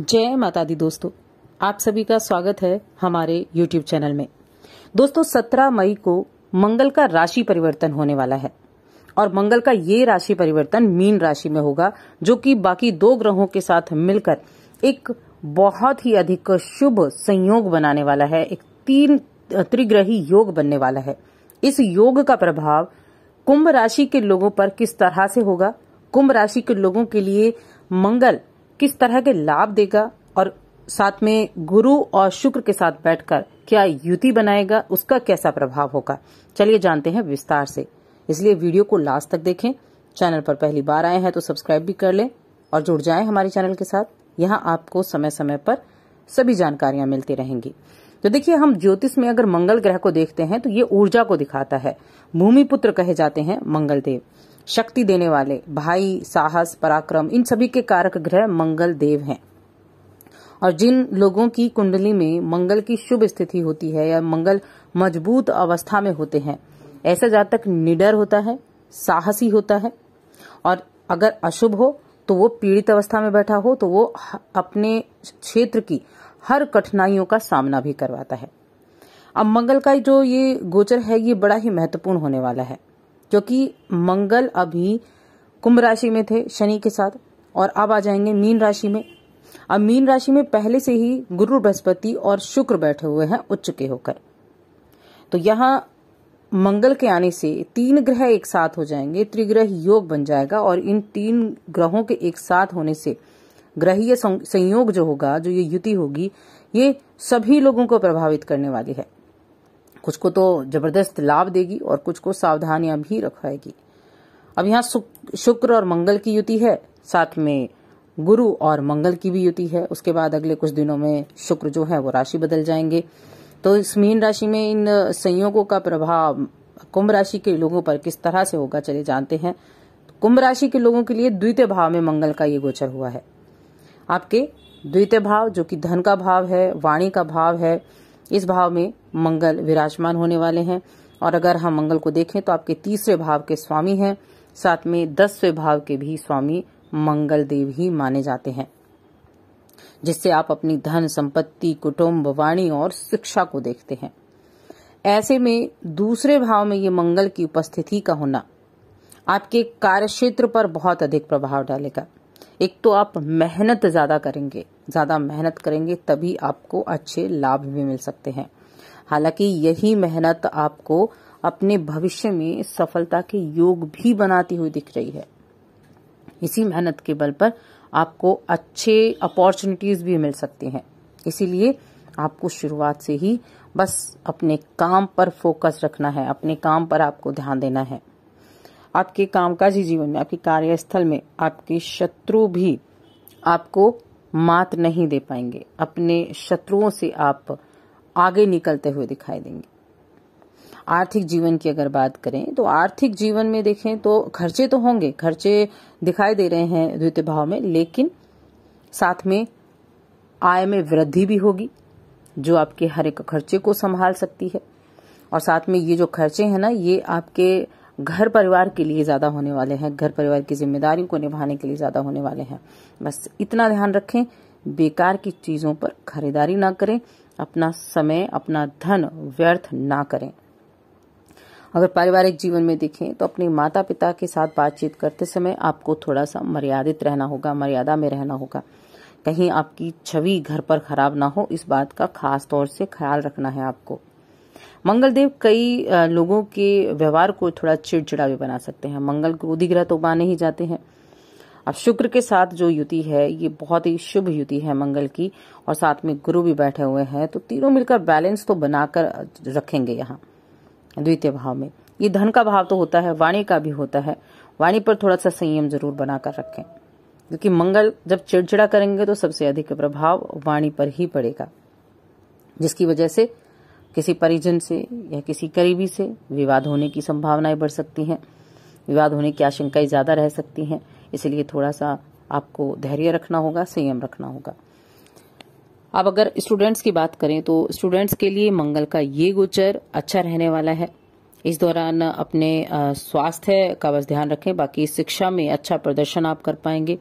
जय माता दी दोस्तों आप सभी का स्वागत है हमारे YouTube चैनल में दोस्तों 17 मई को मंगल का राशि परिवर्तन होने वाला है और मंगल का ये राशि परिवर्तन मीन राशि में होगा जो कि बाकी दो ग्रहों के साथ मिलकर एक बहुत ही अधिक शुभ संयोग बनाने वाला है एक तीन त्रिग्रही योग बनने वाला है इस योग का प्रभाव कुंभ राशि के लोगों पर किस तरह से होगा कुंभ राशि के लोगों के लिए मंगल किस तरह के लाभ देगा और साथ में गुरु और शुक्र के साथ बैठकर क्या युति बनाएगा उसका कैसा प्रभाव होगा चलिए जानते हैं विस्तार से इसलिए वीडियो को लास्ट तक देखें चैनल पर पहली बार आए हैं तो सब्सक्राइब भी कर लें और जुड़ जाएं हमारे चैनल के साथ यहाँ आपको समय समय पर सभी जानकारियां मिलती रहेंगी तो देखिए हम ज्योतिष में अगर मंगल ग्रह को देखते हैं तो ये ऊर्जा को दिखाता है भूमि पुत्र कहे जाते हैं मंगल देव शक्ति देने वाले भाई साहस पराक्रम इन सभी के कारक ग्रह मंगल देव हैं और जिन लोगों की कुंडली में मंगल की शुभ स्थिति होती है या मंगल मजबूत अवस्था में होते हैं ऐसा जातक निडर होता है साहसी होता है और अगर अशुभ हो तो वो पीड़ित अवस्था में बैठा हो तो वो अपने क्षेत्र की हर कठिनाइयों का सामना भी करवाता है अब मंगल का जो ये गोचर है ये बड़ा ही महत्वपूर्ण होने वाला है क्योंकि मंगल अभी कुंभ राशि में थे शनि के साथ और अब आ जाएंगे मीन राशि में अब मीन राशि में पहले से ही गुरु बृहस्पति और शुक्र बैठे हुए हैं उच्च के होकर तो यहाँ मंगल के आने से तीन ग्रह एक साथ हो जाएंगे त्रिग्रह योग बन जाएगा और इन तीन ग्रहों के एक साथ होने से ग्रहीय संयोग जो होगा जो ये युति होगी ये सभी लोगों को प्रभावित करने वाली है कुछ को तो जबरदस्त लाभ देगी और कुछ को सावधानियां भी रखवाएगी अब यहाँ शुक्र और मंगल की युति है साथ में गुरु और मंगल की भी युति है उसके बाद अगले कुछ दिनों में शुक्र जो है वो राशि बदल जाएंगे तो इस मीन राशि में इन संयोगों का प्रभाव कुंभ राशि के लोगों पर किस तरह से होगा चले जानते हैं कुंभ राशि के लोगों के लिए द्वितीय भाव में मंगल का ये गोचर हुआ है आपके द्वितीय भाव जो कि धन का भाव है वाणी का भाव है इस भाव में मंगल विराजमान होने वाले हैं और अगर हम मंगल को देखें तो आपके तीसरे भाव के स्वामी हैं साथ में दसवें भाव के भी स्वामी मंगल देव ही माने जाते हैं जिससे आप अपनी धन संपत्ति कुटुंब वाणी और शिक्षा को देखते हैं ऐसे में दूसरे भाव में ये मंगल की उपस्थिति का होना आपके कार्यक्षेत्र पर बहुत अधिक प्रभाव डालेगा एक तो आप मेहनत ज़्यादा करेंगे ज़्यादा मेहनत करेंगे तभी आपको अच्छे लाभ भी मिल सकते हैं हालांकि यही मेहनत आपको अपने भविष्य में सफलता के योग भी बनाती हुई दिख रही है इसी मेहनत के बल पर आपको अच्छे अपॉर्चुनिटीज भी मिल सकती हैं इसीलिए आपको शुरुआत से ही बस अपने काम पर फोकस रखना है अपने काम पर आपको ध्यान देना है आपके कामकाजी जीवन में आपके कार्यस्थल में आपके शत्रु भी आपको मात नहीं दे पाएंगे अपने शत्रुओं से आप आगे निकलते हुए दिखाई देंगे आर्थिक जीवन की अगर बात करें तो आर्थिक जीवन में देखें तो खर्चे तो होंगे खर्चे दिखाई दे रहे हैं द्वितीय भाव में लेकिन साथ में आय में वृद्धि भी होगी जो आपके हर एक खर्चे को संभाल सकती है और साथ में ये जो खर्चे हैं ना ये आपके घर परिवार के लिए ज़्यादा होने वाले हैं घर परिवार की जिम्मेदारियों को निभाने के लिए ज़्यादा होने वाले हैं बस इतना ध्यान रखें बेकार की चीज़ों पर खरीदारी ना करें अपना समय अपना धन व्यर्थ ना करें अगर पारिवारिक जीवन में देखें तो अपने माता पिता के साथ बातचीत करते समय आपको थोड़ा सा मर्यादित रहना होगा मर्यादा में रहना होगा कहीं आपकी छवि घर पर खराब ना हो इस बात का खास तौर से ख्याल रखना है आपको मंगलदेव कई लोगों के व्यवहार को थोड़ा चिड़चिड़ा भी बना सकते हैं मंगल क्रोधी ग्रह तो माने ही जाते हैं अब शुक्र के साथ जो युति है ये बहुत ही शुभ युति है मंगल की और साथ में गुरु भी बैठे हुए हैं तो तीनों मिलकर बैलेंस तो बनाकर रखेंगे यहाँ द्वितीय भाव में ये धन का भाव तो होता है वाणी का भी होता है वाणी पर थोड़ा सा संयम जरूर बनाकर रखें क्योंकि मंगल जब चिड़चिड़ा करेंगे तो सबसे अधिक प्रभाव वाणी पर ही पड़ेगा जिसकी वजह से किसी परिजन से या किसी करीबी से विवाद होने की संभावनाएं बढ़ सकती हैं विवाद होने की आशंकाएं ज़्यादा रह सकती हैं इसलिए थोड़ा सा आपको धैर्य रखना होगा संयम रखना होगा अब अगर स्टूडेंट्स की बात करें तो स्टूडेंट्स के लिए मंगल का ये गोचर अच्छा रहने वाला है इस दौरान अपने स्वास्थ्य का बस ध्यान रखें बाकी शिक्षा में अच्छा प्रदर्शन आप कर पाएंगे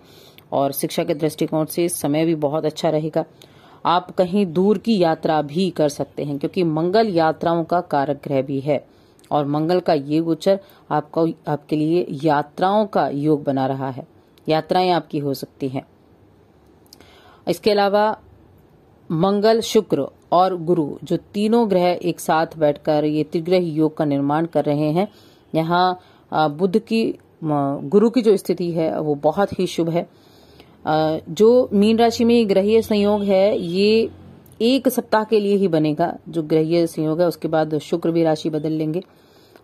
और शिक्षा के दृष्टिकोण से समय भी बहुत अच्छा रहेगा आप कहीं दूर की यात्रा भी कर सकते हैं क्योंकि मंगल यात्राओं का कारक ग्रह भी है और मंगल का ये गोचर आपका आपके लिए यात्राओं का योग बना रहा है यात्राएं आपकी हो सकती हैं इसके अलावा मंगल शुक्र और गुरु जो तीनों ग्रह एक साथ बैठकर ये त्रिग्रह योग का निर्माण कर रहे हैं यहाँ बुद्ध की गुरु की जो स्थिति है वो बहुत ही शुभ है जो मीन राशि में ग्रहीय संयोग है ये एक सप्ताह के लिए ही बनेगा जो ग्रहीय संयोग है उसके बाद शुक्र भी राशि बदल लेंगे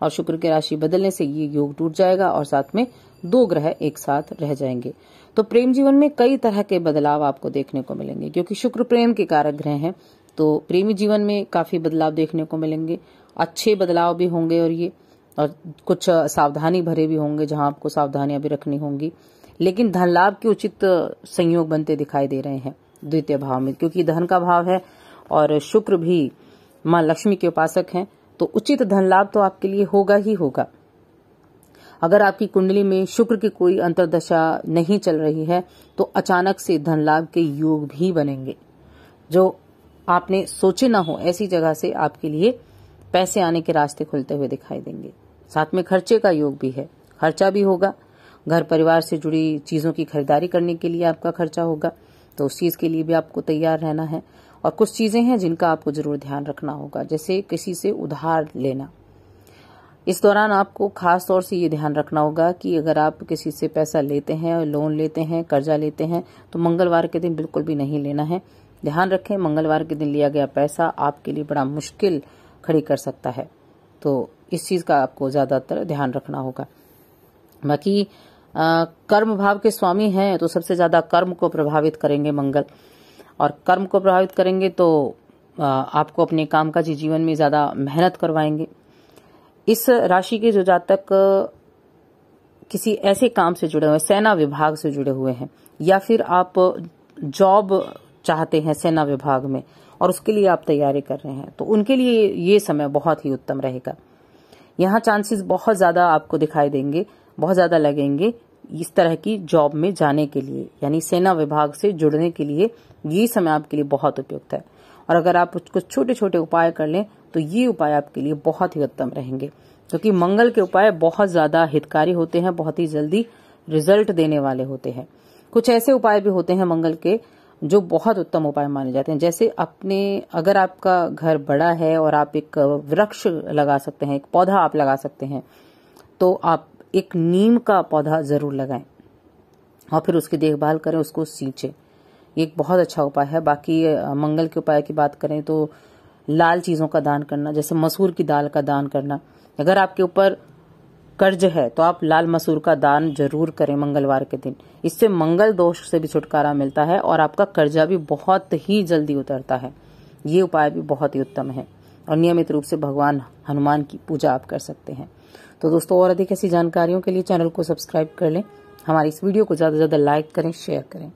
और शुक्र की राशि बदलने से ये योग टूट जाएगा और साथ में दो ग्रह एक साथ रह जाएंगे तो प्रेम जीवन में कई तरह के बदलाव आपको देखने को मिलेंगे क्योंकि शुक्र प्रेम के कारक ग्रह हैं तो प्रेमी जीवन में काफी बदलाव देखने को मिलेंगे अच्छे बदलाव भी होंगे और ये और कुछ सावधानी भरे भी होंगे जहां आपको सावधानियां भी रखनी होंगी लेकिन धन लाभ के उचित संयोग बनते दिखाई दे रहे हैं द्वितीय भाव में क्योंकि धन का भाव है और शुक्र भी माँ लक्ष्मी के उपासक हैं तो उचित धन लाभ तो आपके लिए होगा ही होगा अगर आपकी कुंडली में शुक्र की कोई अंतरदशा नहीं चल रही है तो अचानक से धन लाभ के योग भी बनेंगे जो आपने सोचे ना हो ऐसी जगह से आपके लिए पैसे आने के रास्ते खुलते हुए दिखाई देंगे साथ में खर्चे का योग भी है खर्चा भी होगा घर परिवार से जुड़ी चीज़ों की खरीदारी करने के लिए आपका खर्चा होगा तो उस चीज़ के लिए भी आपको तैयार रहना है और कुछ चीज़ें हैं जिनका आपको ज़रूर ध्यान रखना होगा जैसे किसी से उधार लेना इस दौरान आपको खास तौर से ये ध्यान रखना होगा कि अगर आप किसी से पैसा लेते हैं लोन लेते हैं कर्जा लेते हैं तो मंगलवार के दिन बिल्कुल भी नहीं लेना है ध्यान रखें मंगलवार के दिन लिया गया पैसा आपके लिए बड़ा मुश्किल खड़ी कर सकता है तो इस चीज़ का आपको ज़्यादातर ध्यान रखना होगा बाकी कर्म भाव के स्वामी हैं तो सबसे ज्यादा कर्म को प्रभावित करेंगे मंगल और कर्म को प्रभावित करेंगे तो आपको अपने काम का जीवन में ज्यादा मेहनत करवाएंगे इस राशि के जो जातक किसी ऐसे काम से जुड़े हुए सेना विभाग से जुड़े हुए हैं या फिर आप जॉब चाहते हैं सेना विभाग में और उसके लिए आप तैयारी कर रहे हैं तो उनके लिए ये समय बहुत ही उत्तम रहेगा यहाँ चांसेस बहुत ज्यादा आपको दिखाई देंगे बहुत ज़्यादा लगेंगे इस तरह की जॉब में जाने के लिए यानी सेना विभाग से जुड़ने के लिए ये समय आपके लिए बहुत उपयुक्त है और अगर आप कुछ छोटे छोटे उपाय कर लें तो ये उपाय आपके लिए बहुत ही उत्तम रहेंगे क्योंकि मंगल के उपाय बहुत ज़्यादा हितकारी होते हैं बहुत ही जल्दी रिजल्ट देने वाले होते हैं कुछ ऐसे उपाय भी होते हैं मंगल के जो बहुत उत्तम उपाय माने जाते हैं जैसे अपने अगर आपका घर बड़ा है और आप एक वृक्ष लगा सकते हैं एक पौधा आप लगा सकते हैं तो आप एक नीम का पौधा जरूर लगाएं और फिर उसकी देखभाल करें उसको सींचे ये एक बहुत अच्छा उपाय है बाकी मंगल के उपाय की बात करें तो लाल चीज़ों का दान करना जैसे मसूर की दाल का दान करना अगर आपके ऊपर कर्ज है तो आप लाल मसूर का दान जरूर करें मंगलवार के दिन इससे मंगल दोष से भी छुटकारा मिलता है और आपका कर्जा भी बहुत ही जल्दी उतरता है ये उपाय भी बहुत ही उत्तम है और नियमित रूप से भगवान हनुमान की पूजा आप कर सकते हैं तो दोस्तों और अधिक ऐसी जानकारियों के लिए चैनल को सब्सक्राइब कर लें हमारी इस वीडियो को ज़्यादा से ज़्यादा लाइक करें शेयर करें